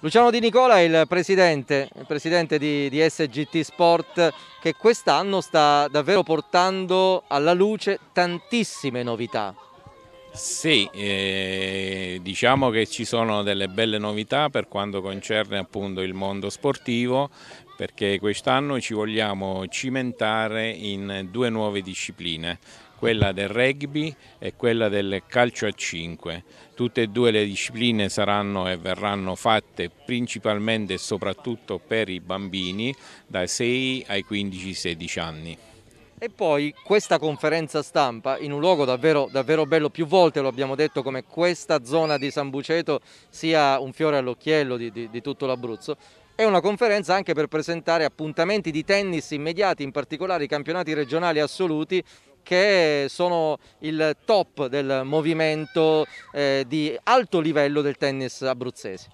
Luciano Di Nicola è il presidente, il presidente di, di, SGT Sport che quest'anno sta davvero portando alla luce tantissime novità. Sì, eh, diciamo che ci sono delle belle novità per quanto concerne appunto il mondo sportivo perché quest'anno ci vogliamo cimentare in due nuove discipline quella del rugby e quella del calcio a 5. Tutte e due le discipline saranno e verranno fatte principalmente e soprattutto per i bambini dai 6 ai 15-16 anni. E poi questa conferenza stampa in un luogo davvero, davvero bello, più volte lo abbiamo detto come questa zona di San Buceto sia un fiore all'occhiello di, di, di tutto l'Abruzzo, è una conferenza anche per presentare appuntamenti di tennis immediati, in particolare i campionati regionali assoluti che sono il top del movimento eh, di alto livello del tennis abruzzese.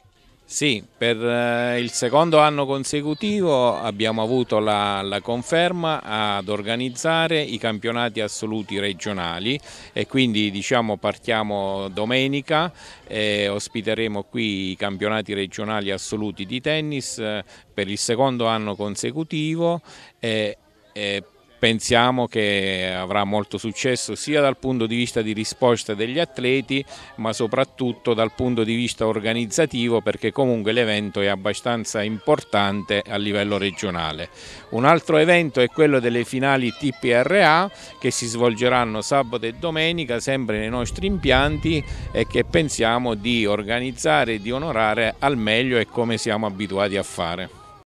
Sì, per eh, il secondo anno consecutivo abbiamo avuto la, la, conferma ad organizzare i campionati assoluti regionali e quindi diciamo partiamo domenica e ospiteremo qui i campionati regionali assoluti di tennis eh, per il secondo anno consecutivo e, eh, pensiamo che avrà molto successo sia dal punto di vista di risposta degli atleti ma soprattutto dal punto di vista organizzativo perché comunque l'evento è abbastanza importante a livello regionale. Un altro evento è quello delle finali TPRA che si svolgeranno sabato e domenica sempre nei nostri impianti e che pensiamo di organizzare e di onorare al meglio e come siamo abituati a fare.